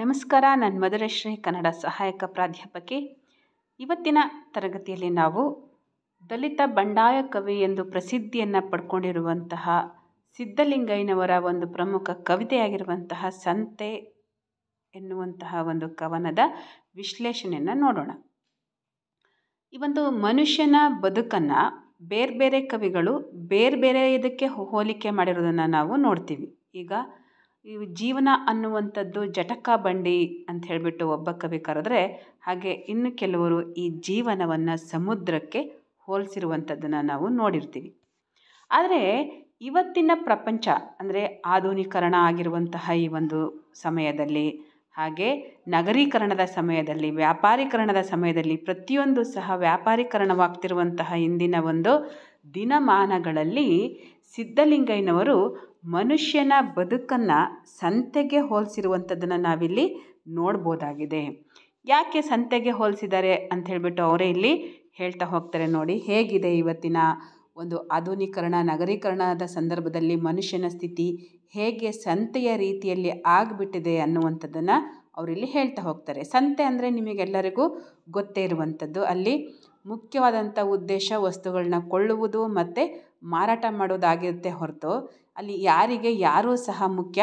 ನಮಸ್ಕಾರ ನನ್ನ ಮಧುರಶ್ರೀ ಕನ್ನಡ ಸಹಾಯಕ ಪ್ರಾಧ್ಯಾಪಕಿ ಇವತ್ತಿನ ತರಗತಿಯಲ್ಲಿ ನಾವು ದಲಿತ ಬಂಡಾಯ ಕವಿ ಎಂದು ಪ್ರಸಿದ್ಧಿಯನ್ನು ಪಡ್ಕೊಂಡಿರುವಂತಹ ಸಿದ್ಧಲಿಂಗಯ್ಯನವರ ಒಂದು ಪ್ರಮುಖ ಕವಿತೆಯಾಗಿರುವಂತಹ ಸಂತೆ ಎನ್ನುವಂತಹ ಒಂದು ಕವನದ ವಿಶ್ಲೇಷಣೆಯನ್ನು ನೋಡೋಣ ಈ ಒಂದು ಮನುಷ್ಯನ ಬದುಕನ್ನು ಬೇರೆ ಬೇರೆ ಕವಿಗಳು ಬೇರೆ ಬೇರೆ ಇದಕ್ಕೆ ಹೋಲಿಕೆ ಮಾಡಿರೋದನ್ನು ನಾವು ನೋಡ್ತೀವಿ ಈಗ ಈ ಜೀವನ ಅನ್ನುವಂಥದ್ದು ಜಟಕ ಬಂಡಿ ಅಂತ ಹೇಳಿಬಿಟ್ಟು ಒಬ್ಬ ಕವಿ ಕರೆದ್ರೆ ಹಾಗೆ ಇನ್ನು ಕೆಲವರು ಈ ಜೀವನವನ್ನು ಸಮುದ್ರಕ್ಕೆ ಹೋಲಿಸಿರುವಂಥದ್ದನ್ನು ನಾವು ನೋಡಿರ್ತೀವಿ ಆದರೆ ಇವತ್ತಿನ ಪ್ರಪಂಚ ಅಂದರೆ ಆಧುನೀಕರಣ ಆಗಿರುವಂತಹ ಈ ಒಂದು ಸಮಯದಲ್ಲಿ ಹಾಗೆ ನಗರೀಕರಣದ ಸಮಯದಲ್ಲಿ ವ್ಯಾಪಾರೀಕರಣದ ಸಮಯದಲ್ಲಿ ಪ್ರತಿಯೊಂದು ಸಹ ವ್ಯಾಪಾರೀಕರಣವಾಗ್ತಿರುವಂತಹ ಇಂದಿನ ಒಂದು ದಿನಮಾನಗಳಲ್ಲಿ ಸಿದ್ಧಲಿಂಗಯ್ಯನವರು ಮನುಷ್ಯನ ಬದುಕನ್ನು ಸಂತೆಗೆ ಹೋಲಿಸಿರುವಂಥದ್ದನ್ನು ನಾವಿಲ್ಲಿ ನೋಡ್ಬೋದಾಗಿದೆ ಯಾಕೆ ಸಂತೆಗೆ ಹೋಲಿಸಿದ್ದಾರೆ ಅಂತ ಹೇಳಿಬಿಟ್ಟು ಅವರೇ ಇಲ್ಲಿ ಹೇಳ್ತಾ ಹೋಗ್ತಾರೆ ನೋಡಿ ಹೇಗಿದೆ ಇವತ್ತಿನ ಒಂದು ಆಧುನೀಕರಣ ನಗರೀಕರಣದ ಸಂದರ್ಭದಲ್ಲಿ ಮನುಷ್ಯನ ಸ್ಥಿತಿ ಹೇಗೆ ಸಂತೆಯ ರೀತಿಯಲ್ಲಿ ಆಗಿಬಿಟ್ಟಿದೆ ಅನ್ನುವಂಥದ್ದನ್ನು ಅವರಿಲ್ಲಿ ಹೇಳ್ತಾ ಹೋಗ್ತಾರೆ ಸಂತೆ ಅಂದರೆ ನಿಮಗೆಲ್ಲರಿಗೂ ಗೊತ್ತೇ ಇರುವಂಥದ್ದು ಅಲ್ಲಿ ಮುಖ್ಯವಾದಂಥ ಉದ್ದೇಶ ವಸ್ತುಗಳನ್ನ ಕೊಳ್ಳುವುದು ಮತ್ತು ಮಾರಾಟ ಮಾಡೋದಾಗಿರುತ್ತೆ ಹೊರತು ಅಲ್ಲಿ ಯಾರಿಗೆ ಯಾರೂ ಸಹ ಮುಖ್ಯ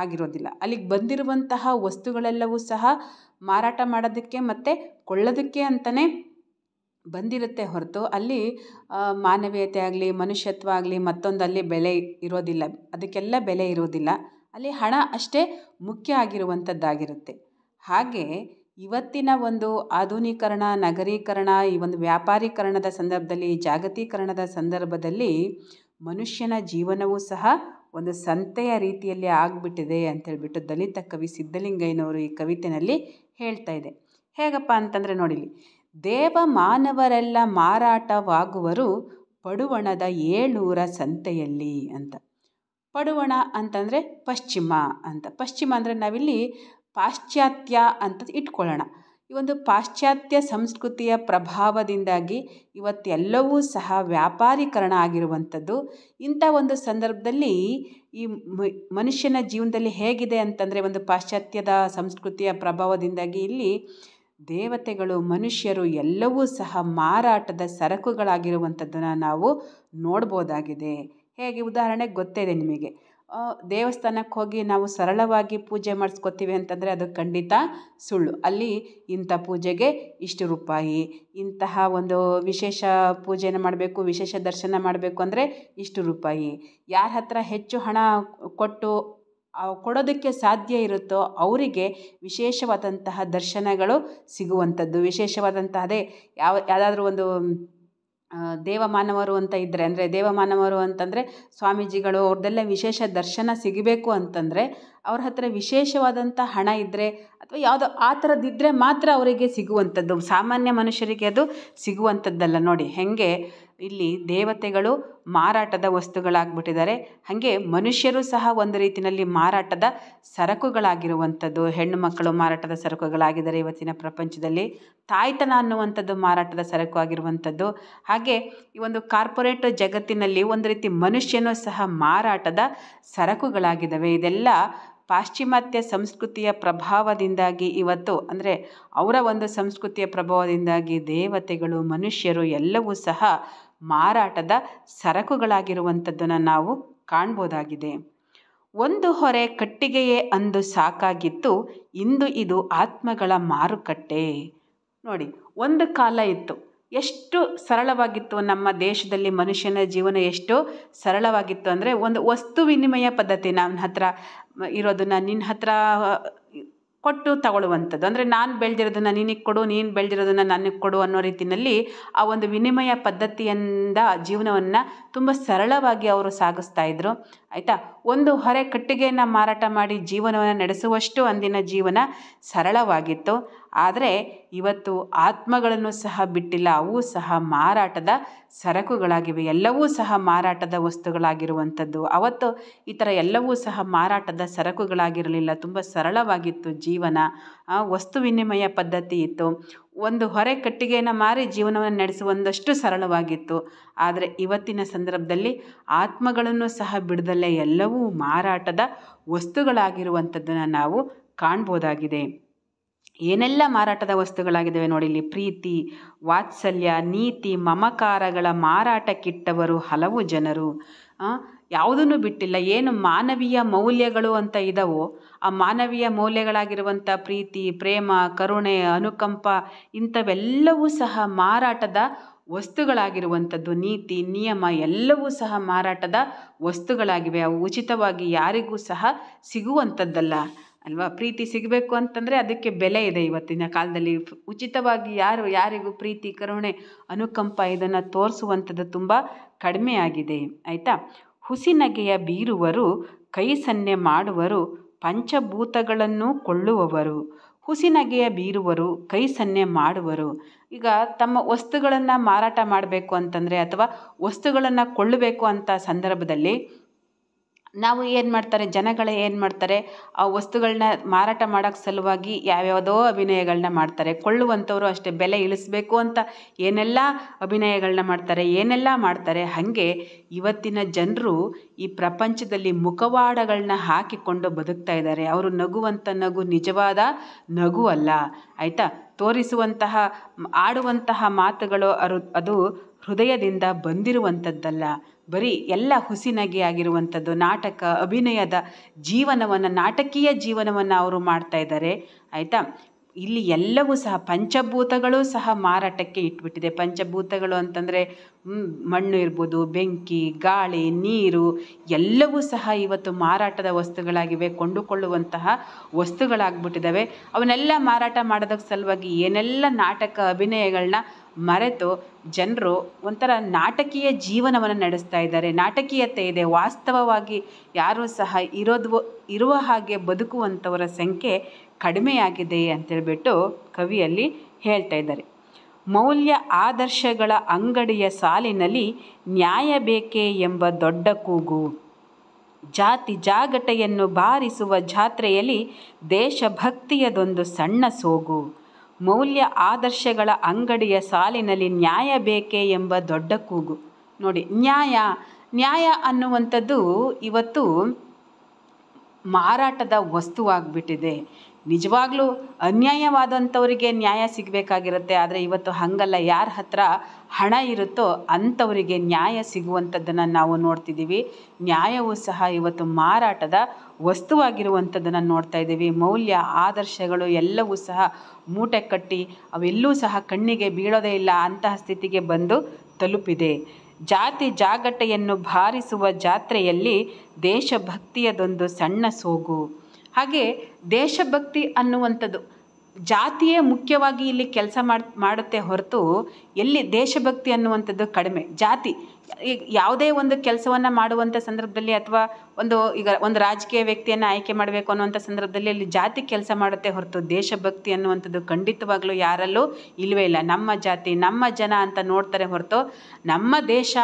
ಆಗಿರೋದಿಲ್ಲ ಅಲ್ಲಿಗೆ ಬಂದಿರುವಂತಹ ವಸ್ತುಗಳೆಲ್ಲವೂ ಸಹ ಮಾರಾಟ ಮಾಡೋದಕ್ಕೆ ಮತ್ತು ಕೊಳ್ಳೋದಕ್ಕೆ ಅಂತಲೇ ಬಂದಿರುತ್ತೆ ಹೊರತು ಅಲ್ಲಿ ಮಾನವೀಯತೆ ಆಗಲಿ ಮನುಷ್ಯತ್ವ ಆಗಲಿ ಮತ್ತೊಂದಲ್ಲಿ ಬೆಲೆ ಇರೋದಿಲ್ಲ ಅದಕ್ಕೆಲ್ಲ ಬೆಲೆ ಇರೋದಿಲ್ಲ ಅಲ್ಲಿ ಹಣ ಅಷ್ಟೇ ಮುಖ್ಯ ಆಗಿರುವಂಥದ್ದಾಗಿರುತ್ತೆ ಹಾಗೆ ಇವತ್ತಿನ ಒಂದು ಆಧುನೀಕರಣ ನಗರೀಕರಣ ಈ ಒಂದು ವ್ಯಾಪಾರೀಕರಣದ ಸಂದರ್ಭದಲ್ಲಿ ಜಾಗತೀಕರಣದ ಸಂದರ್ಭದಲ್ಲಿ ಮನುಷ್ಯನ ಜೀವನವೂ ಸಹ ಒಂದು ಸಂತೆಯ ರೀತಿಯಲ್ಲಿ ಆಗ್ಬಿಟ್ಟಿದೆ ಅಂತೇಳ್ಬಿಟ್ಟು ದಲಿತ ಕವಿ ಸಿದ್ಧಲಿಂಗಯ್ಯನವರು ಈ ಕವಿತೆಯಲ್ಲಿ ಹೇಳ್ತಾ ಇದೆ ಹೇಗಪ್ಪ ಅಂತಂದರೆ ನೋಡಿಲಿ ದೇವ ಮಾನವರೆಲ್ಲ ಮಾರಾಟವಾಗುವರು ಪಡುವಣದ ಏಳೂರ ಸಂತೆಯಲ್ಲಿ ಅಂತ ಪಡುವಣ ಅಂತಂದರೆ ಪಶ್ಚಿಮ ಅಂತ ಪಶ್ಚಿಮ ಅಂದರೆ ನಾವಿಲ್ಲಿ ಪಾಶ್ಚಾತ್ಯ ಅಂತ ಇಟ್ಕೊಳ್ಳೋಣ ಈ ಒಂದು ಪಾಶ್ಚಾತ್ಯ ಸಂಸ್ಕೃತಿಯ ಪ್ರಭಾವದಿಂದಾಗಿ ಇವತ್ತೆಲ್ಲವೂ ಸಹ ವ್ಯಾಪಾರೀಕರಣ ಆಗಿರುವಂಥದ್ದು ಇಂಥ ಒಂದು ಸಂದರ್ಭದಲ್ಲಿ ಈ ಮನುಷ್ಯನ ಜೀವನದಲ್ಲಿ ಹೇಗಿದೆ ಅಂತಂದರೆ ಒಂದು ಪಾಶ್ಚಾತ್ಯದ ಸಂಸ್ಕೃತಿಯ ಪ್ರಭಾವದಿಂದಾಗಿ ಇಲ್ಲಿ ದೇವತೆಗಳು ಮನುಷ್ಯರು ಎಲ್ಲವೂ ಸಹ ಮಾರಾಟದ ಸರಕುಗಳಾಗಿರುವಂಥದ್ದನ್ನು ನಾವು ನೋಡ್ಬೋದಾಗಿದೆ ಹೇಗೆ ಉದಾಹರಣೆಗೆ ಗೊತ್ತಿದೆ ನಿಮಗೆ ದೇವಸ್ಥಾನಕ್ಕೆ ಹೋಗಿ ನಾವು ಸರಳವಾಗಿ ಪೂಜೆ ಮಾಡಿಸ್ಕೊತೀವಿ ಅಂತಂದರೆ ಅದು ಖಂಡಿತ ಸುಳ್ಳು ಅಲ್ಲಿ ಇಂಥ ಪೂಜೆಗೆ ಇಷ್ಟು ರೂಪಾಯಿ ಇಂತಹ ಒಂದು ವಿಶೇಷ ಪೂಜೆನ ಮಾಡಬೇಕು ವಿಶೇಷ ದರ್ಶನ ಮಾಡಬೇಕು ಅಂದರೆ ಇಷ್ಟು ರೂಪಾಯಿ ಯಾರ ಹತ್ರ ಹೆಚ್ಚು ಹಣ ಕೊಟ್ಟು ಕೊಡೋದಕ್ಕೆ ಸಾಧ್ಯ ಇರುತ್ತೋ ಅವರಿಗೆ ವಿಶೇಷವಾದಂತಹ ದರ್ಶನಗಳು ಸಿಗುವಂಥದ್ದು ವಿಶೇಷವಾದಂತಹ ಅದೇ ಯಾವ ಯಾವುದಾದ್ರೂ ಒಂದು ದೇವಮಾನವರು ಅಂತ ಇದ್ದರೆ ಅಂದರೆ ದೇವಮಾನವರು ಅಂತಂದರೆ ಸ್ವಾಮೀಜಿಗಳು ಅವ್ರದ್ದೆಲ್ಲ ವಿಶೇಷ ದರ್ಶನ ಸಿಗಬೇಕು ಅಂತಂದರೆ ಅವ್ರ ಹತ್ರ ವಿಶೇಷವಾದಂಥ ಹಣ ಇದ್ದರೆ ಅಥವಾ ಯಾವುದೋ ಆ ಥರದ್ದಿದ್ದರೆ ಮಾತ್ರ ಅವರಿಗೆ ಸಿಗುವಂಥದ್ದು ಸಾಮಾನ್ಯ ಮನುಷ್ಯರಿಗೆ ಅದು ಸಿಗುವಂಥದ್ದಲ್ಲ ನೋಡಿ ಹೇಗೆ ಇಲ್ಲಿ ದೇವತೆಗಳು ಮಾರಾಟದ ವಸ್ತುಗಳಾಗಿಬಿಟ್ಟಿದ್ದಾರೆ ಹಾಗೆ ಮನುಷ್ಯರು ಸಹ ಒಂದು ರೀತಿಯಲ್ಲಿ ಮಾರಾಟದ ಸರಕುಗಳಾಗಿರುವಂಥದ್ದು ಹೆಣ್ಣು ಮಕ್ಕಳು ಮಾರಾಟದ ಸರಕುಗಳಾಗಿದ್ದಾರೆ ಇವತ್ತಿನ ಪ್ರಪಂಚದಲ್ಲಿ ತಾಯ್ತನ ಅನ್ನುವಂಥದ್ದು ಮಾರಾಟದ ಸರಕು ಆಗಿರುವಂಥದ್ದು ಹಾಗೆ ಈ ಒಂದು ಕಾರ್ಪೊರೇಟ್ ಜಗತ್ತಿನಲ್ಲಿ ಒಂದು ರೀತಿ ಮನುಷ್ಯನೂ ಸಹ ಮಾರಾಟದ ಸರಕುಗಳಾಗಿದ್ದಾವೆ ಇದೆಲ್ಲ ಪಾಶ್ಚಿಮಾತ್ಯ ಸಂಸ್ಕೃತಿಯ ಪ್ರಭಾವದಿಂದಾಗಿ ಇವತ್ತು ಅಂದರೆ ಅವರ ಒಂದು ಸಂಸ್ಕೃತಿಯ ಪ್ರಭಾವದಿಂದಾಗಿ ದೇವತೆಗಳು ಮನುಷ್ಯರು ಎಲ್ಲವೂ ಸಹ ಮಾರಾಟದ ಸರಕುಗಳಾಗಿರುವಂಥದ್ದನ್ನು ನಾವು ಕಾಣ್ಬೋದಾಗಿದೆ ಒಂದು ಹೊರೆ ಕಟ್ಟಿಗೆಯೇ ಅಂದು ಸಾಕಾಗಿತ್ತು ಇಂದು ಇದು ಆತ್ಮಗಳ ಮಾರುಕಟ್ಟೆ ನೋಡಿ ಒಂದು ಕಾಲ ಇತ್ತು ಎಷ್ಟು ಸರಳವಾಗಿತ್ತು ನಮ್ಮ ದೇಶದಲ್ಲಿ ಮನುಷ್ಯನ ಜೀವನ ಎಷ್ಟು ಸರಳವಾಗಿತ್ತು ಅಂದರೆ ಒಂದು ವಸ್ತು ವಿನಿಮಯ ಪದ್ಧತಿ ನನ್ನ ಹತ್ರ ಇರೋದನ್ನು ನಿನ್ನ ಹತ್ರ ಕೊಟ್ಟು ತಗೊಳ್ಳುವಂಥದ್ದು ಅಂದರೆ ನಾನು ಬೆಳೆದಿರೋದನ್ನು ನಿನಗೆ ಕೊಡು ನೀನು ಬೆಳೆದಿರೋದನ್ನು ನನಗೆ ಕೊಡು ಅನ್ನೋ ರೀತಿಯಲ್ಲಿ ಆ ಒಂದು ವಿನಿಮಯ ಪದ್ಧತಿಯಿಂದ ಜೀವನವನ್ನು ತುಂಬ ಸರಳವಾಗಿ ಅವರು ಸಾಗಿಸ್ತಾ ಇದ್ದರು ಆಯಿತಾ ಒಂದು ಹೊರೆ ಕಟ್ಟಿಗೆಯನ್ನು ಮಾರಾಟ ಮಾಡಿ ಜೀವನವನ್ನು ನಡೆಸುವಷ್ಟು ಅಂದಿನ ಜೀವನ ಸರಳವಾಗಿತ್ತು ಆದರೆ ಇವತ್ತು ಆತ್ಮಗಳನ್ನು ಸಹ ಬಿಟ್ಟಿಲ್ಲ ಅವು ಸಹ ಮಾರಾಟದ ಸರಕುಗಳಾಗಿವೆ ಎಲ್ಲವೂ ಸಹ ಮಾರಾಟದ ವಸ್ತುಗಳಾಗಿರುವಂಥದ್ದು ಅವತ್ತು ಈ ಥರ ಎಲ್ಲವೂ ಸಹ ಮಾರಾಟದ ಸರಕುಗಳಾಗಿರಲಿಲ್ಲ ತುಂಬ ಸರಳವಾಗಿತ್ತು ಜೀವನ ವಸ್ತು ವಿನಿಮಯ ಪದ್ಧತಿ ಇತ್ತು ಒಂದು ಹೊರೆ ಕಟ್ಟಿಗೆಯನ್ನು ಮಾರಿ ಜೀವನವನ್ನು ನಡೆಸುವಂದಷ್ಟು ಸರಳವಾಗಿತ್ತು ಆದರೆ ಇವತ್ತಿನ ಸಂದರ್ಭದಲ್ಲಿ ಆತ್ಮಗಳನ್ನು ಸಹ ಬಿಡದಲ್ಲೇ ಎಲ್ಲವೂ ಮಾರಾಟದ ವಸ್ತುಗಳಾಗಿರುವಂಥದ್ದನ್ನು ನಾವು ಕಾಣ್ಬೋದಾಗಿದೆ ಏನೆಲ್ಲ ಮಾರಾಟದ ವಸ್ತುಗಳಾಗಿದ್ದಾವೆ ನೋಡಿ ಇಲ್ಲಿ ಪ್ರೀತಿ ವಾತ್ಸಲ್ಯ ನೀತಿ ಮಮಕಾರಗಳ ಮಾರಾಟಕ್ಕಿಟ್ಟವರು ಹಲವು ಜನರು ಯಾವುದನ್ನು ಬಿಟ್ಟಿಲ್ಲ ಏನು ಮಾನವೀಯ ಮೌಲ್ಯಗಳು ಅಂತ ಇದ್ದಾವೋ ಆ ಮಾನವೀಯ ಮೌಲ್ಯಗಳಾಗಿರುವಂಥ ಪ್ರೀತಿ ಪ್ರೇಮ ಕರುಣೆ ಅನುಕಂಪ ಇಂಥವೆಲ್ಲವೂ ಸಹ ಮಾರಾಟದ ವಸ್ತುಗಳಾಗಿರುವಂಥದ್ದು ನೀತಿ ನಿಯಮ ಎಲ್ಲವೂ ಸಹ ಮಾರಾಟದ ವಸ್ತುಗಳಾಗಿವೆ ಅವು ಉಚಿತವಾಗಿ ಯಾರಿಗೂ ಸಹ ಸಿಗುವಂಥದ್ದಲ್ಲ ಅಲ್ವಾ ಪ್ರೀತಿ ಸಿಗಬೇಕು ಅಂತಂದರೆ ಅದಕ್ಕೆ ಬೆಲೆ ಇದೆ ಇವತ್ತಿನ ಕಾಲದಲ್ಲಿ ಉಚಿತವಾಗಿ ಯಾರು ಯಾರಿಗೂ ಪ್ರೀತಿ ಕರುಣೆ ಅನುಕಂಪ ಇದನ್ನು ತೋರಿಸುವಂಥದ್ದು ತುಂಬ ಕಡಿಮೆ ಆಗಿದೆ ಆಯಿತಾ ಹುಸಿನಗೆಯ ಬೀರುವರು ಕೈ ಸನ್ನೆ ಮಾಡುವರು ಪಂಚಭೂತಗಳನ್ನು ಕೊಳ್ಳುವವರು ಹುಸಿನಗೆಯ ಬೀರುವರು ಕೈ ಸನ್ನೆ ಮಾಡುವರು ಈಗ ತಮ್ಮ ವಸ್ತುಗಳನ್ನು ಮಾರಾಟ ಮಾಡಬೇಕು ಅಂತಂದರೆ ಅಥವಾ ವಸ್ತುಗಳನ್ನು ಕೊಳ್ಳಬೇಕು ಅಂತ ಸಂದರ್ಭದಲ್ಲಿ ನಾವು ಏನು ಮಾಡ್ತಾರೆ ಜನಗಳೇ ಏನು ಮಾಡ್ತಾರೆ ಆ ವಸ್ತುಗಳನ್ನ ಮಾರಾಟ ಮಾಡೋಕ್ಕೆ ಸಲುವಾಗಿ ಯಾವ್ಯಾವುದೋ ಅಭಿನಯಗಳನ್ನ ಮಾಡ್ತಾರೆ ಕೊಳ್ಳುವಂಥವರು ಅಷ್ಟೇ ಬೆಲೆ ಇಳಿಸಬೇಕು ಅಂತ ಏನೆಲ್ಲ ಅಭಿನಯಗಳನ್ನ ಮಾಡ್ತಾರೆ ಏನೆಲ್ಲ ಮಾಡ್ತಾರೆ ಹಾಗೆ ಇವತ್ತಿನ ಜನರು ಈ ಪ್ರಪಂಚದಲ್ಲಿ ಮುಖವಾಡಗಳನ್ನ ಹಾಕಿಕೊಂಡು ಬದುಕ್ತಾ ಇದ್ದಾರೆ ಅವರು ನಗುವಂಥ ನಗು ನಿಜವಾದ ನಗು ಅಲ್ಲ ಆಯಿತಾ ತೋರಿಸುವಂತಹ ಆಡುವಂತಹ ಮಾತುಗಳು ಅದು ಹೃದಯದಿಂದ ಬಂದಿರುವಂಥದ್ದಲ್ಲ ಬರೀ ಎಲ್ಲ ಹುಸಿನಗೆ ಆಗಿರುವಂಥದ್ದು ನಾಟಕ ಅಭಿನಯದ ಜೀವನವನ್ನು ನಾಟಕೀಯ ಜೀವನವನ್ನು ಅವರು ಮಾಡ್ತಾ ಇದ್ದಾರೆ ಆಯಿತಾ ಇಲ್ಲಿ ಎಲ್ಲವೂ ಸಹ ಪಂಚಭೂತಗಳು ಸಹ ಮಾರಾಟಕ್ಕೆ ಇಟ್ಬಿಟ್ಟಿದೆ ಪಂಚಭೂತಗಳು ಅಂತಂದರೆ ಮಣ್ಣು ಇರ್ಬೋದು ಬೆಂಕಿ ಗಾಳಿ ನೀರು ಎಲ್ಲವೂ ಸಹ ಇವತ್ತು ಮಾರಾಟದ ವಸ್ತುಗಳಾಗಿವೆ ಕೊಂಡುಕೊಳ್ಳುವಂತಹ ವಸ್ತುಗಳಾಗ್ಬಿಟ್ಟಿದ್ದಾವೆ ಅವನ್ನೆಲ್ಲ ಮಾರಾಟ ಮಾಡೋದಕ್ಕೆ ಸಲುವಾಗಿ ಏನೆಲ್ಲ ನಾಟಕ ಅಭಿನಯಗಳನ್ನ ಮರೆತು ಜನರು ಒಂಥರ ನಾಟಕೀಯ ಜೀವನವನ್ನು ನಡೆಸ್ತಾ ಇದ್ದಾರೆ ನಾಟಕೀಯತೆ ಇದೆ ವಾಸ್ತವವಾಗಿ ಯಾರೂ ಸಹ ಇರೋದು ಇರುವ ಹಾಗೆ ಬದುಕುವಂಥವರ ಸಂಖ್ಯೆ ಕಡಿಮೆಯಾಗಿದೆ ಅಂತೇಳ್ಬಿಟ್ಟು ಕವಿಯಲ್ಲಿ ಹೇಳ್ತಾ ಇದ್ದಾರೆ ಮೌಲ್ಯ ಆದರ್ಶಗಳ ಅಂಗಡಿಯ ಸಾಲಿನಲ್ಲಿ ನ್ಯಾಯ ಬೇಕೇ ಎಂಬ ದೊಡ್ಡ ಕೂಗು ಜಾತಿ ಜಾಗಟೆಯನ್ನು ಬಾರಿಸುವ ಜಾತ್ರೆಯಲ್ಲಿ ದೇಶಭಕ್ತಿಯದೊಂದು ಸಣ್ಣ ಸೋಗು ಮೌಲ್ಯ ಆದರ್ಶಗಳ ಅಂಗಡಿಯ ಸಾಲಿನಲ್ಲಿ ನ್ಯಾಯ ಬೇಕೆ ಎಂಬ ದೊಡ್ಡ ಕೂಗು ನೋಡಿ ನ್ಯಾಯ ನ್ಯಾಯ ಅನ್ನುವಂಥದ್ದು ಇವತ್ತು ಮಾರಾಟದ ವಸ್ತುವಾಗಿಬಿಟ್ಟಿದೆ ನಿಜವಾಗ್ಲೂ ಅನ್ಯಾಯವಾದಂಥವರಿಗೆ ನ್ಯಾಯ ಸಿಗಬೇಕಾಗಿರುತ್ತೆ ಆದರೆ ಇವತ್ತು ಹಾಗಲ್ಲ ಯಾರ ಹತ್ರ ಹಣ ಇರುತ್ತೋ ಅಂಥವರಿಗೆ ನ್ಯಾಯ ಸಿಗುವಂಥದ್ದನ್ನು ನಾವು ನೋಡ್ತಿದ್ದೀವಿ ನ್ಯಾಯವೂ ಸಹ ಇವತ್ತು ಮಾರಾಟದ ವಸ್ತುವಾಗಿರುವಂಥದ್ದನ್ನು ನೋಡ್ತಾ ಇದ್ದೀವಿ ಮೌಲ್ಯ ಆದರ್ಶಗಳು ಎಲ್ಲವೂ ಸಹ ಮೂಟೆ ಕಟ್ಟಿ ಅವೆಲ್ಲೂ ಸಹ ಕಣ್ಣಿಗೆ ಬೀಳೋದೇ ಇಲ್ಲ ಅಂತಹ ಸ್ಥಿತಿಗೆ ಬಂದು ತಲುಪಿದೆ ಜಾತಿ ಜಾಗಟೆಯನ್ನು ಭಾರಿಸುವ ಜಾತ್ರೆಯಲ್ಲಿ ದೇಶಭಕ್ತಿಯದೊಂದು ಸಣ್ಣ ಸೋಗು ಹಾಗೆ ದೇಶಭಕ್ತಿ ಅನ್ನುವಂಥದ್ದು ಜಾತಿಯೇ ಮುಖ್ಯವಾಗಿ ಇಲ್ಲಿ ಕೆಲಸ ಮಾಡುತ್ತೆ ಹೊರತು ಎಲ್ಲಿ ದೇಶಭಕ್ತಿ ಅನ್ನುವಂಥದ್ದು ಕಡಿಮೆ ಜಾತಿ ಯಾವುದೇ ಒಂದು ಕೆಲಸವನ್ನು ಮಾಡುವಂಥ ಸಂದರ್ಭದಲ್ಲಿ ಅಥವಾ ಒಂದು ಈಗ ಒಂದು ರಾಜಕೀಯ ವ್ಯಕ್ತಿಯನ್ನು ಆಯ್ಕೆ ಮಾಡಬೇಕು ಅನ್ನುವಂಥ ಸಂದರ್ಭದಲ್ಲಿ ಅಲ್ಲಿ ಜಾತಿ ಕೆಲಸ ಮಾಡುತ್ತೆ ಹೊರತು ದೇಶಭಕ್ತಿ ಅನ್ನುವಂಥದ್ದು ಖಂಡಿತವಾಗಲೂ ಯಾರಲ್ಲೂ ಇಲ್ಲವೇ ಇಲ್ಲ ನಮ್ಮ ಜಾತಿ ನಮ್ಮ ಜನ ಅಂತ ನೋಡ್ತಾರೆ ಹೊರತು ನಮ್ಮ ದೇಶ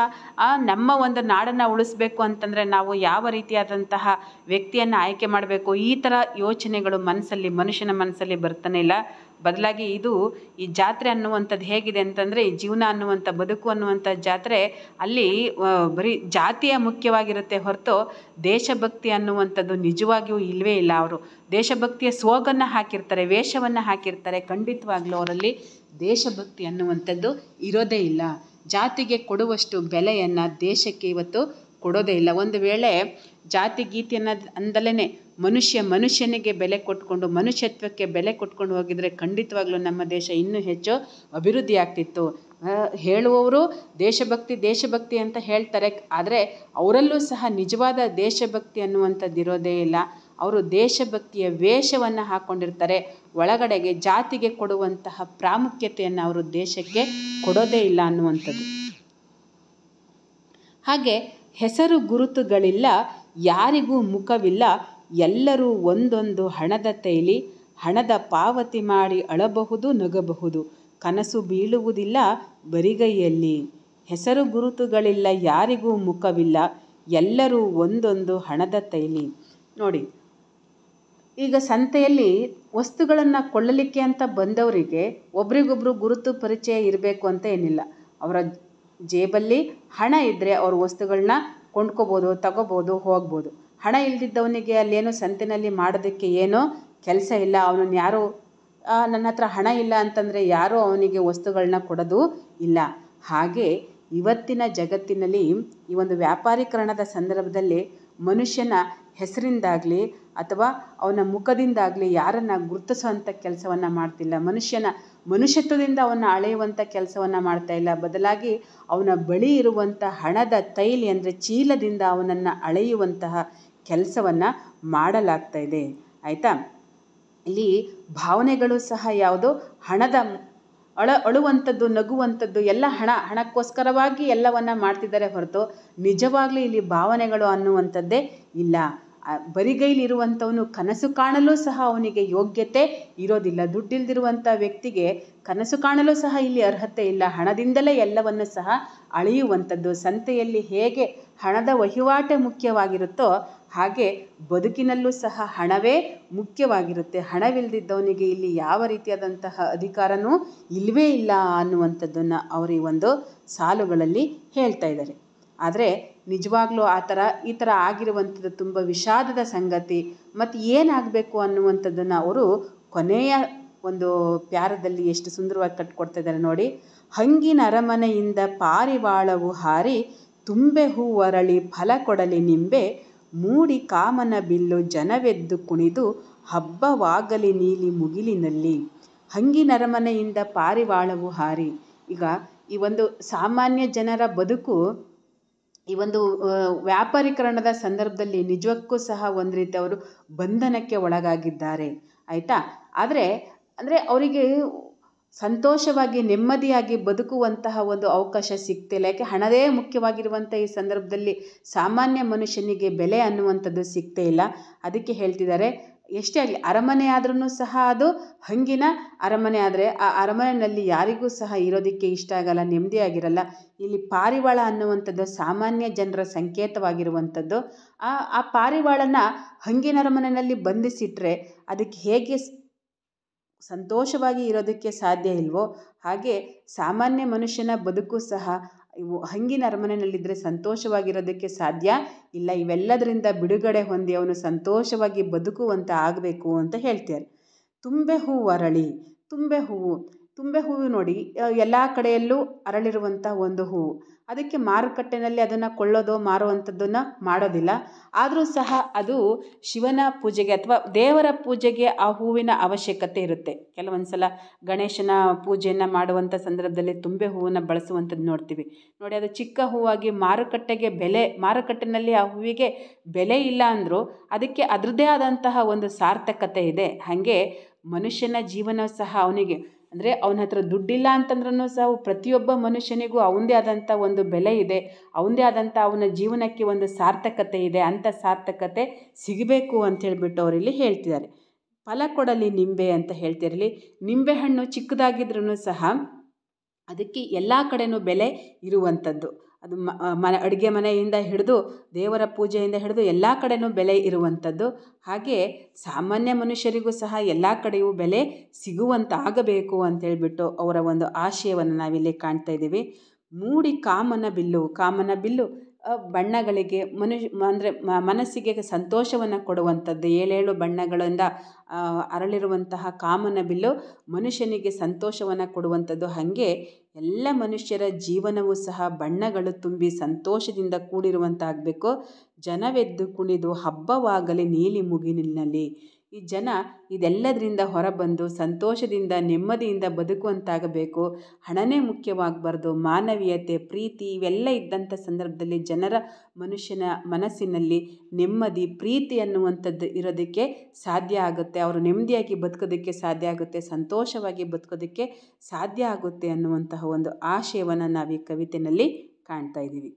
ನಮ್ಮ ಒಂದು ನಾಡನ್ನು ಉಳಿಸ್ಬೇಕು ಅಂತಂದರೆ ನಾವು ಯಾವ ರೀತಿಯಾದಂತಹ ವ್ಯಕ್ತಿಯನ್ನು ಆಯ್ಕೆ ಮಾಡಬೇಕು ಈ ಥರ ಯೋಚನೆಗಳು ಮನಸ್ಸಲ್ಲಿ ಮನುಷ್ಯನ ಮನಸ್ಸಲ್ಲಿ ಬರ್ತಾನೆ ಇಲ್ಲ ಬದಲಾಗಿ ಇದು ಈ ಜಾತ್ರೆ ಅನ್ನುವಂಥದ್ದು ಹೇಗಿದೆ ಅಂತಂದರೆ ಈ ಜೀವನ ಅನ್ನುವಂಥ ಬದುಕು ಅನ್ನುವಂಥ ಜಾತ್ರೆ ಅಲ್ಲಿ ಬರೀ ಜಾತಿಯ ಮುಖ್ಯವಾಗಿರುತ್ತೆ ಹೊರತು ದೇಶಭಕ್ತಿ ಅನ್ನುವಂಥದ್ದು ನಿಜವಾಗಿಯೂ ಇಲ್ಲವೇ ಇಲ್ಲ ಅವರು ದೇಶಭಕ್ತಿಯ ಸೋಗನ್ನು ಹಾಕಿರ್ತಾರೆ ವೇಷವನ್ನು ಹಾಕಿರ್ತಾರೆ ಖಂಡಿತವಾಗ್ಲೂ ಅವರಲ್ಲಿ ದೇಶಭಕ್ತಿ ಅನ್ನುವಂಥದ್ದು ಇರೋದೇ ಇಲ್ಲ ಜಾತಿಗೆ ಕೊಡುವಷ್ಟು ಬೆಲೆಯನ್ನು ದೇಶಕ್ಕೆ ಇವತ್ತು ಕೊಡೋದೇ ಇಲ್ಲ ಒಂದು ವೇಳೆ ಜಾತಿ ಗೀತಿ ಅನ್ನೋದು ಅಂದಲೇ ಮನುಷ್ಯ ಮನುಷ್ಯನಿಗೆ ಬೆಲೆ ಕೊಟ್ಕೊಂಡು ಮನುಷ್ಯತ್ವಕ್ಕೆ ಬೆಲೆ ಕೊಟ್ಕೊಂಡು ಹೋಗಿದರೆ ಖಂಡಿತವಾಗ್ಲೂ ನಮ್ಮ ದೇಶ ಇನ್ನೂ ಹೆಚ್ಚು ಅಭಿವೃದ್ಧಿ ಆಗ್ತಿತ್ತು ಹೇಳುವವರು ದೇಶಭಕ್ತಿ ದೇಶಭಕ್ತಿ ಅಂತ ಹೇಳ್ತಾರೆ ಆದರೆ ಅವರಲ್ಲೂ ಸಹ ನಿಜವಾದ ದೇಶಭಕ್ತಿ ಅನ್ನುವಂಥದ್ದು ಇರೋದೇ ಇಲ್ಲ ಅವರು ದೇಶಭಕ್ತಿಯ ವೇಷವನ್ನು ಹಾಕ್ಕೊಂಡಿರ್ತಾರೆ ಒಳಗಡೆಗೆ ಜಾತಿಗೆ ಕೊಡುವಂತಹ ಪ್ರಾಮುಖ್ಯತೆಯನ್ನು ಅವರು ದೇಶಕ್ಕೆ ಕೊಡೋದೇ ಇಲ್ಲ ಅನ್ನುವಂಥದ್ದು ಹಾಗೆ ಹೆಸರು ಗುರುತುಗಳಿಲ್ಲ ಯಾರಿಗೂ ಮುಖವಿಲ್ಲ ಎಲ್ಲರೂ ಒಂದೊಂದು ಹಣದ ತೈಲಿ ಹಣದ ಪಾವತಿ ಮಾಡಿ ಅಳಬಹುದು ನಗಬಹುದು ಕನಸು ಬೀಳುವುದಿಲ್ಲ ಬರಿಗೈಯಲ್ಲಿ ಹೆಸರು ಗುರುತುಗಳಿಲ್ಲ ಯಾರಿಗೂ ಮುಖವಿಲ್ಲ ಎಲ್ಲರೂ ಒಂದೊಂದು ಹಣದ ತೈಲಿ ನೋಡಿ ಈಗ ಸಂತೆಯಲ್ಲಿ ವಸ್ತುಗಳನ್ನು ಕೊಳ್ಳಲಿಕ್ಕೆ ಅಂತ ಬಂದವರಿಗೆ ಒಬ್ರಿಗೊಬ್ಬರು ಗುರುತು ಪರಿಚಯ ಇರಬೇಕು ಅಂತ ಏನಿಲ್ಲ ಅವರ ಜೇಬಲ್ಲಿ ಹಣ ಇದ್ದರೆ ಅವರು ವಸ್ತುಗಳನ್ನ ಕೊಂಡ್ಕೋಬೋದು ತಗೋಬೋದು ಹೋಗ್ಬೋದು ಹಣ ಇಲ್ಲದಿದ್ದವನಿಗೆ ಅಲ್ಲೇನೋ ಸಂತಿನಲ್ಲಿ ಮಾಡೋದಕ್ಕೆ ಏನೋ ಕೆಲಸ ಇಲ್ಲ ಅವನನ್ನು ಯಾರೂ ನನ್ನ ಹತ್ರ ಹಣ ಇಲ್ಲ ಅಂತಂದರೆ ಯಾರೂ ಅವನಿಗೆ ವಸ್ತುಗಳನ್ನ ಕೊಡೋದು ಇಲ್ಲ ಹಾಗೆ ಇವತ್ತಿನ ಜಗತ್ತಿನಲ್ಲಿ ಈ ಒಂದು ವ್ಯಾಪಾರೀಕರಣದ ಸಂದರ್ಭದಲ್ಲಿ ಮನುಷ್ಯನ ಹೆಸರಿಂದಾಗಲಿ ಅಥವಾ ಅವನ ಮುಖದಿಂದಾಗಲಿ ಯಾರನ್ನು ಗುರುತಿಸುವಂಥ ಕೆಲಸವನ್ನು ಮಾಡ್ತಿಲ್ಲ ಮನುಷ್ಯನ ಮನುಷ್ಯತ್ವದಿಂದ ಅವನ್ನ ಅಳೆಯುವಂಥ ಕೆಲಸವನ್ನು ಮಾಡ್ತಾ ಇಲ್ಲ ಬದಲಾಗಿ ಅವನ ಬಳಿ ಇರುವಂಥ ಹಣದ ತೈಲಿ ಅಂದರೆ ಚೀಲದಿಂದ ಅವನನ್ನು ಅಳೆಯುವಂತಹ ಕೆಲಸವನ್ನು ಮಾಡಲಾಗ್ತಾ ಇದೆ ಆಯಿತಾ ಇಲ್ಲಿ ಭಾವನೆಗಳು ಸಹ ಯಾವುದು ಹಣದ ಅಳ ಅಳುವಂಥದ್ದು ನಗುವಂಥದ್ದು ಎಲ್ಲ ಹಣ ಹಣಕ್ಕೋಸ್ಕರವಾಗಿ ಎಲ್ಲವನ್ನು ಮಾಡ್ತಿದ್ದಾರೆ ಹೊರತು ನಿಜವಾಗ್ಲೂ ಇಲ್ಲಿ ಭಾವನೆಗಳು ಅನ್ನುವಂಥದ್ದೇ ಇಲ್ಲ ಬರಿಗೈಲಿರುವಂಥವನು ಕನಸು ಕಾಣಲು ಸಹ ಅವನಿಗೆ ಯೋಗ್ಯತೆ ಇರೋದಿಲ್ಲ ದುಡ್ಡಿಲ್ದಿರುವಂಥ ವ್ಯಕ್ತಿಗೆ ಕನಸು ಕಾಣಲು ಸಹ ಇಲ್ಲಿ ಅರ್ಹತೆ ಇಲ್ಲ ಹಣದಿಂದಲೇ ಎಲ್ಲವನ್ನು ಸಹ ಅಳೆಯುವಂಥದ್ದು ಸಂತೆಯಲ್ಲಿ ಹೇಗೆ ಹಣದ ವಹಿವಾಟೆ ಮುಖ್ಯವಾಗಿರುತ್ತೋ ಹಾಗೆ ಬದುಕಿನಲ್ಲೂ ಸಹ ಹಣವೇ ಮುಖ್ಯವಾಗಿರುತ್ತೆ ಹಣವಿಲ್ಲದಿದ್ದವನಿಗೆ ಇಲ್ಲಿ ಯಾವ ರೀತಿಯಾದಂತಹ ಅಧಿಕಾರನೂ ಇಲ್ಲವೇ ಇಲ್ಲ ಅನ್ನುವಂಥದ್ದನ್ನು ಅವರು ಈ ಒಂದು ಸಾಲುಗಳಲ್ಲಿ ಹೇಳ್ತಾ ಇದ್ದಾರೆ ಆದರೆ ನಿಜವಾಗ್ಲೂ ಆ ಥರ ಈ ಥರ ಆಗಿರುವಂಥದ್ದು ತುಂಬ ವಿಷಾದದ ಸಂಗತಿ ಮತ್ತು ಏನಾಗಬೇಕು ಅನ್ನುವಂಥದ್ದನ್ನು ಅವರು ಕೊನೆಯ ಒಂದು ಪ್ಯಾರದಲ್ಲಿ ಎಷ್ಟು ಸುಂದರವಾಗಿ ಕಟ್ಕೊಡ್ತಿದ್ದಾರೆ ನೋಡಿ ಹಂಗಿನ ಅರಮನೆಯಿಂದ ಪಾರಿವಾಳವು ಹಾರಿ ತುಂಬೆ ಹೂವರಳಿ ಫಲ ಕೊಡಲಿ ನಿಂಬೆ ಮೂಡಿ ಕಾಮನ ಬಿಲ್ಲು ಜನವೆದ್ದು ಕುಣಿದು ಹಬ್ಬವಾಗಲಿ ನೀಲಿ ಮುಗಿಲಿನಲ್ಲಿ ಹಂಗಿನರಮನೆಯಿಂದ ಪಾರಿವಾಳವು ಹಾರಿ ಈಗ ಈ ಒಂದು ಸಾಮಾನ್ಯ ಜನರ ಬದುಕು ಈ ಒಂದು ವ್ಯಾಪಾರೀಕರಣದ ಸಂದರ್ಭದಲ್ಲಿ ನಿಜಕ್ಕೂ ಸಹ ಒಂದು ರೀತಿ ಅವರು ಬಂಧನಕ್ಕೆ ಒಳಗಾಗಿದ್ದಾರೆ ಆಯಿತಾ ಆದರೆ ಅಂದರೆ ಅವರಿಗೆ ಸಂತೋಷವಾಗಿ ನೆಮ್ಮದಿಯಾಗಿ ಬದುಕುವಂತಹ ಒಂದು ಅವಕಾಶ ಸಿಗ್ತಿಲ್ಲ ಯಾಕೆ ಹಣದೇ ಮುಖ್ಯವಾಗಿರುವಂಥ ಈ ಸಂದರ್ಭದಲ್ಲಿ ಸಾಮಾನ್ಯ ಮನುಷ್ಯನಿಗೆ ಬೆಲೆ ಅನ್ನುವಂಥದ್ದು ಸಿಗ್ತೇ ಇಲ್ಲ ಅದಕ್ಕೆ ಹೇಳ್ತಿದ್ದಾರೆ ಎಷ್ಟೇ ಆಗಲಿ ಅರಮನೆ ಆದ್ರೂ ಸಹ ಅದು ಹಂಗಿನ ಅರಮನೆ ಆದರೆ ಆ ಅರಮನೆಯಲ್ಲಿ ಯಾರಿಗೂ ಸಹ ಇರೋದಕ್ಕೆ ಇಷ್ಟ ಆಗಲ್ಲ ನೆಮ್ಮದಿಯಾಗಿರಲ್ಲ ಇಲ್ಲಿ ಪಾರಿವಾಳ ಅನ್ನುವಂಥದ್ದು ಸಾಮಾನ್ಯ ಜನರ ಸಂಕೇತವಾಗಿರುವಂಥದ್ದು ಆ ಆ ಪಾರಿವಾಳನ ಹಂಗಿನ ಅರಮನೆಯಲ್ಲಿ ಬಂಧಿಸಿಟ್ರೆ ಅದಕ್ಕೆ ಹೇಗೆ ಸಂತೋಷವಾಗಿ ಇರೋದಕ್ಕೆ ಸಾಧ್ಯ ಇಲ್ವೋ ಹಾಗೆ ಸಾಮಾನ್ಯ ಮನುಷ್ಯನ ಬದುಕು ಸಹ ಹಂಗಿನ ಅರಮನೆಯಲ್ಲಿದ್ದರೆ ಸಂತೋಷವಾಗಿರೋದಕ್ಕೆ ಸಾಧ್ಯ ಇಲ್ಲ ಇವೆಲ್ಲದರಿಂದ ಬಿಡುಗಡೆ ಹೊಂದಿ ಅವನು ಸಂತೋಷವಾಗಿ ಬದುಕುವಂತ ಆಗಬೇಕು ಅಂತ ಹೇಳ್ತಾರೆ ತುಂಬೆ ಹೂವು ಅರಳಿ ತುಂಬೆ ಹೂವು ತುಂಬೆ ಹೂವು ನೋಡಿ ಎಲ್ಲ ಕಡೆಯಲ್ಲೂ ಅರಳಿರುವಂಥ ಒಂದು ಹೂವು ಅದಕ್ಕೆ ಮಾರುಕಟ್ಟೆಯಲ್ಲಿ ಅದನ್ನು ಕೊಳ್ಳೋದು ಮಾರುವಂಥದ್ದನ್ನು ಮಾಡೋದಿಲ್ಲ ಆದರೂ ಸಹ ಅದು ಶಿವನ ಪೂಜೆಗೆ ಅಥವಾ ದೇವರ ಪೂಜೆಗೆ ಆ ಹೂವಿನ ಅವಶ್ಯಕತೆ ಇರುತ್ತೆ ಕೆಲವೊಂದು ಸಲ ಗಣೇಶನ ಪೂಜೆಯನ್ನು ಮಾಡುವಂಥ ಸಂದರ್ಭದಲ್ಲಿ ತುಂಬೆ ಹೂವನ್ನು ಬಳಸುವಂಥದ್ದು ನೋಡ್ತೀವಿ ನೋಡಿ ಅದು ಚಿಕ್ಕ ಹೂವಾಗಿ ಮಾರುಕಟ್ಟೆಗೆ ಬೆಲೆ ಮಾರುಕಟ್ಟೆನಲ್ಲಿ ಆ ಹೂವಿಗೆ ಬೆಲೆ ಇಲ್ಲ ಅಂದರೂ ಅದಕ್ಕೆ ಅದರದೇ ಆದಂತಹ ಒಂದು ಸಾರ್ಥಕತೆ ಇದೆ ಹಾಗೆ ಮನುಷ್ಯನ ಜೀವನ ಸಹ ಅವನಿಗೆ ಅಂದರೆ ಅವನ ಹತ್ರ ದುಡ್ಡಿಲ್ಲ ಅಂತಂದ್ರೂ ಸಹ ಪ್ರತಿಯೊಬ್ಬ ಮನುಷ್ಯನಿಗೂ ಅವನದೇ ಆದಂಥ ಒಂದು ಬೆಲೆ ಇದೆ ಅವನದೇ ಆದಂಥ ಅವನ ಜೀವನಕ್ಕೆ ಒಂದು ಸಾರ್ಥಕತೆ ಇದೆ ಅಂಥ ಸಾರ್ಥಕತೆ ಸಿಗಬೇಕು ಅಂತ ಹೇಳಿಬಿಟ್ಟು ಅವರಿಲ್ಲಿ ಹೇಳ್ತಿದ್ದಾರೆ ಫಲ ಕೊಡಲಿ ನಿಂಬೆ ಅಂತ ಹೇಳ್ತಿರಲಿ ನಿಂಬೆ ಹಣ್ಣು ಚಿಕ್ಕದಾಗಿದ್ರೂ ಸಹ ಅದಕ್ಕೆ ಎಲ್ಲ ಕಡೆಯೂ ಬೆಲೆ ಇರುವಂಥದ್ದು ಅದು ಮನೆ ಅಡುಗೆ ಮನೆಯಿಂದ ಹಿಡಿದು ದೇವರ ಪೂಜೆಯಿಂದ ಹಿಡಿದು ಎಲ್ಲ ಕಡೆಯೂ ಬೆಲೆ ಇರುವಂಥದ್ದು ಹಾಗೆ ಸಾಮಾನ್ಯ ಮನುಷ್ಯರಿಗೂ ಸಹ ಎಲ್ಲ ಕಡೆಯೂ ಬೆಲೆ ಸಿಗುವಂತಾಗಬೇಕು ಅಂತೇಳ್ಬಿಟ್ಟು ಅವರ ಒಂದು ಆಶಯವನ್ನು ನಾವಿಲ್ಲಿ ಕಾಣ್ತಾ ಇದ್ದೀವಿ ಮೂಡಿ ಕಾಮನ ಬಿಲ್ಲು ಕಾಮನ ಬಿಲ್ಲು ಬಣ್ಣಗಳಿಗೆ ಮನುಷ್ಯ ಅಂದರೆ ಮನಸ್ಸಿಗೆ ಸಂತೋಷವನ್ನು ಕೊಡುವಂಥದ್ದು ಏಳೇಳು ಬಣ್ಣಗಳಿಂದ ಅರಳಿರುವಂತಹ ಕಾಮನ ಬಿಲ್ಲು ಮನುಷ್ಯನಿಗೆ ಸಂತೋಷವನ್ನು ಕೊಡುವಂಥದ್ದು ಹಾಗೆ ಎಲ್ಲ ಮನುಷ್ಯರ ಜೀವನವೂ ಸಹ ಬಣ್ಣಗಳು ತುಂಬಿ ಸಂತೋಷದಿಂದ ಕೂಡಿರುವಂತಾಗಬೇಕು ಜನವೆದ್ದು ಕುಣಿದು ಹಬ್ಬವಾಗಲಿ ನೀಲಿ ಮುಗಿಲಿನಲ್ಲಿ ಈ ಜನ ಇದೆಲ್ಲದರಿಂದ ಹೊರಬಂದು ಸಂತೋಷದಿಂದ ನೆಮ್ಮದಿಯಿಂದ ಬದುಕುವಂತಾಗಬೇಕು ಹಣನೇ ಮುಖ್ಯವಾಗಬಾರ್ದು ಮಾನವೀಯತೆ ಪ್ರೀತಿ ಇವೆಲ್ಲ ಇದ್ದಂಥ ಸಂದರ್ಭದಲ್ಲಿ ಜನರ ಮನುಷ್ಯನ ಮನಸ್ಸಿನಲ್ಲಿ ನೆಮ್ಮದಿ ಪ್ರೀತಿ ಅನ್ನುವಂಥದ್ದು ಇರೋದಕ್ಕೆ ಸಾಧ್ಯ ಆಗುತ್ತೆ ಅವರು ನೆಮ್ಮದಿಯಾಗಿ ಬದುಕೋದಕ್ಕೆ ಸಾಧ್ಯ ಆಗುತ್ತೆ ಸಂತೋಷವಾಗಿ ಬದುಕೋದಕ್ಕೆ ಸಾಧ್ಯ ಆಗುತ್ತೆ ಅನ್ನುವಂತಹ ಒಂದು ಆಶಯವನ್ನು ನಾವು ಈ ಕವಿತೆಯಲ್ಲಿ ಕಾಣ್ತಾ ಇದ್ದೀವಿ